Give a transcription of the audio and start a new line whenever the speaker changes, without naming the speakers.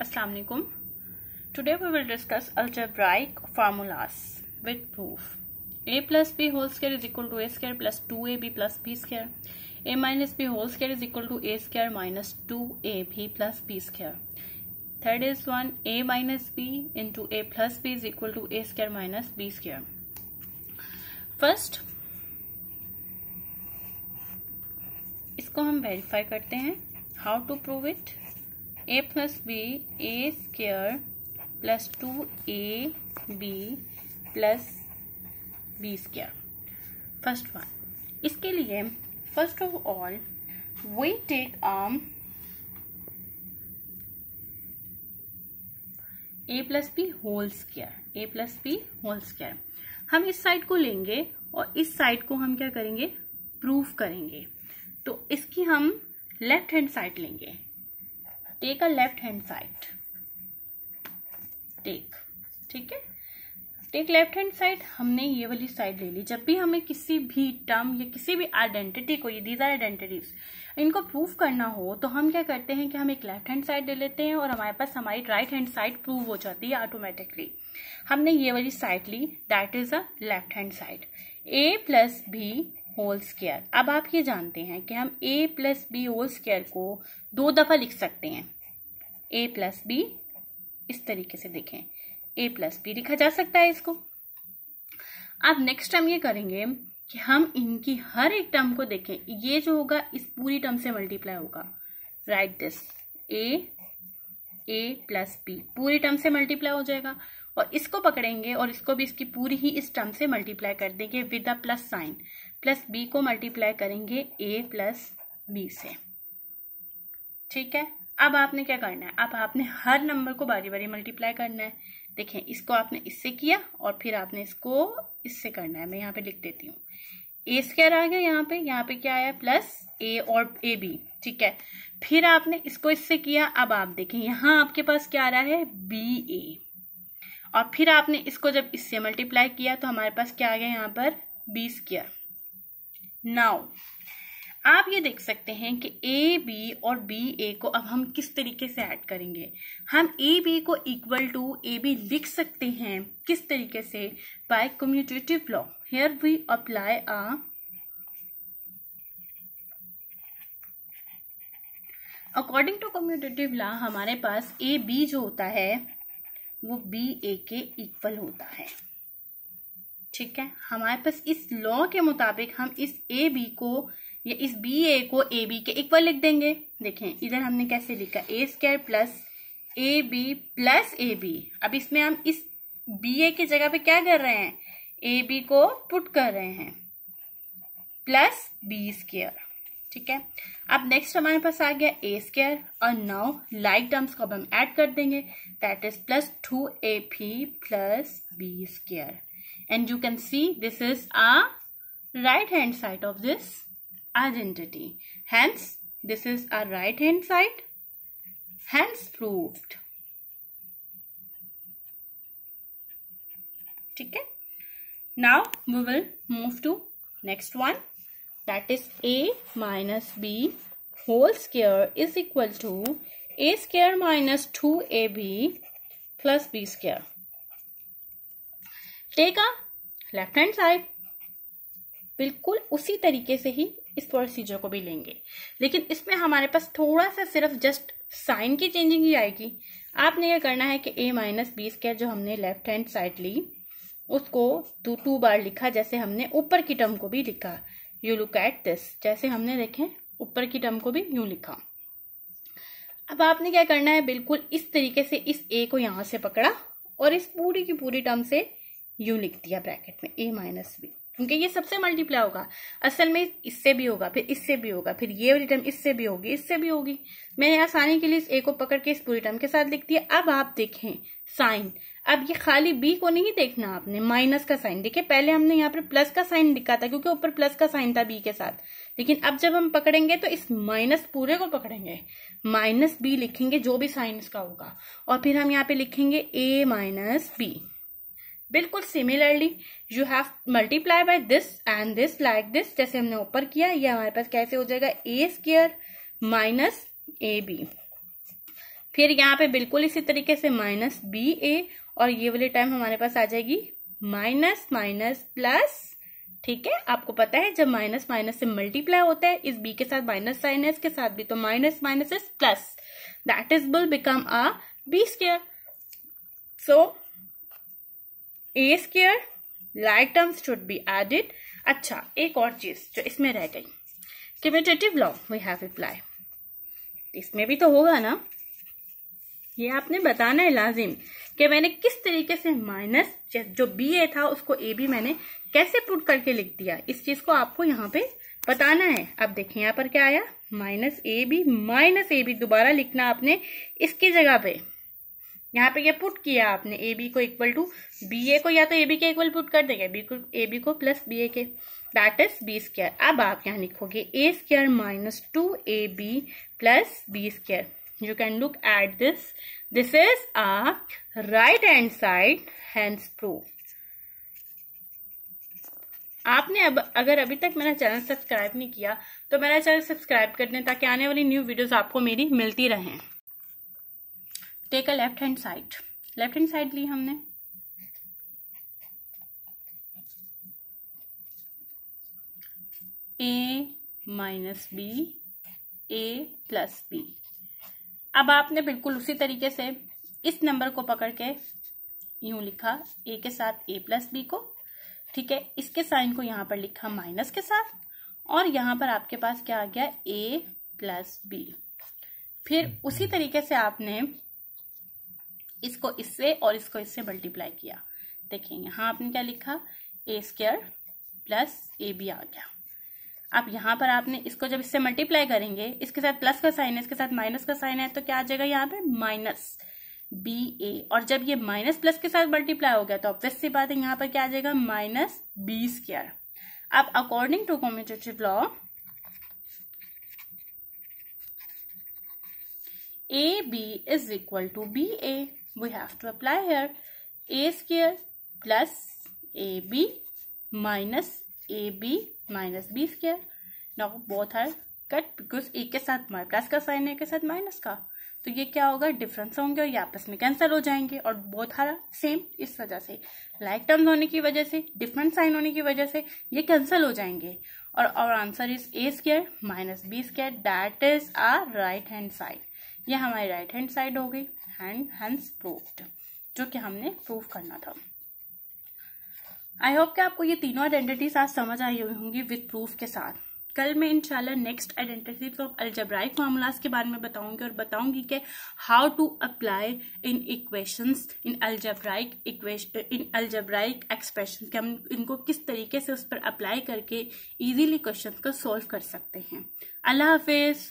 अस्सलाम वालेकुम today we will discuss algebraic formulas with proof a plus b whole square is equal to a square plus 2ab plus b square a minus b whole square is equal to a square minus 2ab plus b square third is one a minus b into a plus b is equal to a square minus b square first इसको हम verify करते हैं how to prove it A plus B A square plus two A B plus B square first one इसके लिए first of all we take um A plus B whole square A plus B whole square हम इस side को लेंगे और इस side को हम क्या करेंगे प्रूफ करेंगे तो इसकी हम लेफ्ट हैंड साइड लेंगे take a left hand side take ठीक है टेक लेफ्ट हैंड साइड हमने ये वाली साइड ले ली जब भी हमें किसी भी टर्म या किसी भी आइडेंटिटी को ये दीज आर आइडेंटिटीज इनको प्रूव करना हो तो हम क्या करते हैं कि हम एक लेफ्ट हैंड साइड ले लेते हैं और हमारे पास हमारी राइट हैंड साइड प्रूव हो जाती है ऑटोमेटिकली हमने ये वाली साइड ली that is a left hand side A plus B whole square अब आप ये जानते हैं कि हम A plus B whole square को दो दफ़ा लिख सकते हैं ए प्लस बी इस तरीके से देखें ए प्लस बी लिखा जा सकता है इसको अब नेक्स्ट हम ये करेंगे कि हम इनकी हर एक टर्म को देखें ये जो होगा इस पूरी टर्म से मल्टीप्लाई होगा right this A A plus B पूरी टर्म से मल्टीप्लाई हो जाएगा और इसको पकड़ेंगे और इसको भी इसकी पूरी ही इस टर्म से मल्टीप्लाई कर देंगे with a plus sign plus B को मल्टीप्लाई करेंगे ए प्लस बी से ठीक है अब आपने क्या करना है अब आपने हर नंबर को बारी बारी मल्टीप्लाई करना है देखें इसको आपने इससे किया और फिर आपने इसको इससे करना है मैं यहाँ पे लिख देती हूँ ए स्क्र आ गया यहाँ पे यहाँ पे क्या आया प्लस ए और ए बी ठीक है फिर आपने इसको इससे किया अब आप देखें यहाँ आपके पास क्या आ रहा है बी ए और फिर आपने इसको जब इससे मल्टीप्लाई किया तो हमारे पास क्या आ गया यहाँ पर बी स्क्र नाउ आप ये देख सकते हैं कि ए बी और बी ए को अब हम किस तरीके से ऐड करेंगे हम ए बी को इक्वल टू ए बी लिख सकते हैं किस तरीके से by commutative law here we apply ah according to commutative law हमारे पास ए बी जो होता है वो बी ए के इक्वल होता है ठीक है हमारे पास इस लॉ के मुताबिक हम इस ए बी को या इस बी ए को ए बी के इक्वल लिख देंगे देखें इधर हमने कैसे लिखा A square plus A B plus A B अब इसमें हम इस बी ए की जगह पे क्या कर रहे हैं ए बी को पुट कर रहे हैं प्लस बी स्केयर ठीक है अब नेक्स्ट हमारे पास आ गया ए स्केयर और नाउ लाइक टर्म्स को अब हम ऐड कर देंगे that is plus two A P plus B square and you can see this is a right hand side of this identity hence this is a right hand side hence proved okay now we will move to next one that is a minus b whole square is equal to a square minus 2ab plus b square take a left hand side बिल्कुल उसी तरीके से ही इस procedure को भी लेंगे लेकिन इसमें हमारे पास थोड़ा सा सिर्फ जस्ट साइन की चेंजिंग ही आएगी आपने क्या करना है कि ए माइनस बी स्केयर जो हमने लेफ्ट हैंड साइड ली उसको टू टू बार लिखा जैसे हमने ऊपर की टर्म को भी लिखा यू लुक एट दिस जैसे हमने देखें ऊपर की टर्म को भी यू लिखा अब आपने क्या करना है बिल्कुल इस तरीके से इस ए को यहां से पकड़ा और इस पूरी की पूरी टर्म से यू लिख दिया ब्रैकेट में ए माइनस बी क्योंकि ये सबसे मल्टीप्लाई होगा असल में इससे भी होगा फिर इससे भी होगा फिर ये वाली टर्म इससे भी होगी इससे भी होगी मैंने आसानी के लिए इस ए को पकड़ के इस पूरी टर्म के साथ लिख दिया अब आप देखें साइन अब ये खाली बी को नहीं देखना आपने माइनस का साइन देखिए पहले हमने यहाँ पर प्लस का साइन लिखा था क्योंकि ऊपर प्लस का साइन था बी के साथ लेकिन अब जब हम पकड़ेंगे तो इस माइनस पूरे को पकड़ेंगे माइनस बी लिखेंगे जो भी साइन इसका होगा और फिर हम यहाँ पे लिखेंगे ए माइनस बी बिल्कुल similarly you have multiply by this and this like this जैसे हमने ऊपर किया ये हमारे पास कैसे हो जाएगा A square minus A B फिर यहाँ पे बिल्कुल इसी तरीके से माइनस बी ए और ये वाली टाइम हमारे पास आ जाएगी माइनस माइनस प्लस ठीक है आपको पता है जब माइनस माइनस से मल्टीप्लाई होता है इस बी के साथ माइनस साइन के साथ भी तो minus minus is plus that is will become a B square so A square like terms should be added अच्छा एक और चीज जो इसमें रह गई commutative law we have reply इसमें भी तो होगा ना ये आपने बताना है लाजिम कि मैंने किस तरीके से माइनस जो बी ए था उसको ए बी मैंने कैसे पुट करके लिख दिया इस चीज को आपको यहाँ पे बताना है अब देखिए यहाँ पर क्या आया minus A B minus A B दोबारा लिखना आपने इसकी जगह पे यहाँ पे ये पुट किया आपने ए बी को इक्वल टू बी ए को या तो ए बी के इक्वल पुट कर देगा बी को ए बी को प्लस बी ए के दैट इज बी स्क्र अब आप यहाँ लिखोगे A square minus two A B plus B square you can look at this this is ah right hand side hands proof आपने अब अगर अभी तक मेरा चैनल सब्सक्राइब नहीं किया तो मेरा चैनल सब्सक्राइब कर दें ताकि आने वाली न्यू वीडियोस आपको मेरी मिलती रहें take a left hand side left hand side ली हमने A minus B A plus B अब आपने बिल्कुल उसी तरीके से इस नंबर को पकड़ के यूं लिखा ए के साथ ए प्लस बी को ठीक है इसके साइन को यहां पर लिखा माइनस के साथ और यहां पर आपके पास क्या आ गया ए प्लस बी फिर उसी तरीके से आपने इसको इससे और इसको इससे मल्टीप्लाई किया देखें यहाँ आपने क्या लिखा A square plus A B आ गया अब यहाँ पर आपने इसको जब इससे मल्टीप्लाई करेंगे इसके साथ प्लस का साइन है इसके साथ माइनस का साइन है तो क्या आ जाएगा यहाँ पर माइनस बी ए और जब ये माइनस प्लस के साथ मल्टीप्लाई हो गया तो ऑब्वियस सी बात है यहाँ पर क्या आ जाएगा माइनस बी स्क्र अब according to competitive law A B is equal to B A we have to apply here a square plus ab minus ab minus b square now both are cut because A के साथ my plus का sign है के साथ minus का तो ये क्या होगा डिफरेंस होंगे और ये आपस में कैंसिल हो जाएंगे और बहुत हारा सेम इस वजह से लाइक टर्म्स होने की वजह से डिफरेंट साइन होने की वजह से ये कैंसिल हो जाएंगे और answer is A square minus B square that is our right hand side ये हमारी राइट हैंड साइड हो गई हैंड हैंड प्रूफ्ड जो कि हमने प्रूव करना था आई होप कि आपको ये तीनों आइडेंटिटीज आज समझ आई हुई होंगी विथ प्रूफ के साथ कल मैं इंशाल्लाह next identities of algebraic formulas के बारे में बताऊंगी और बताऊंगी कि how to apply in equations in algebraic equation in algebraic expression के हम इनको किस तरीके से उस पर अप्लाई करके इजीली क्वेश्चन को सॉल्व कर सकते हैं अल्लाह हाफिज़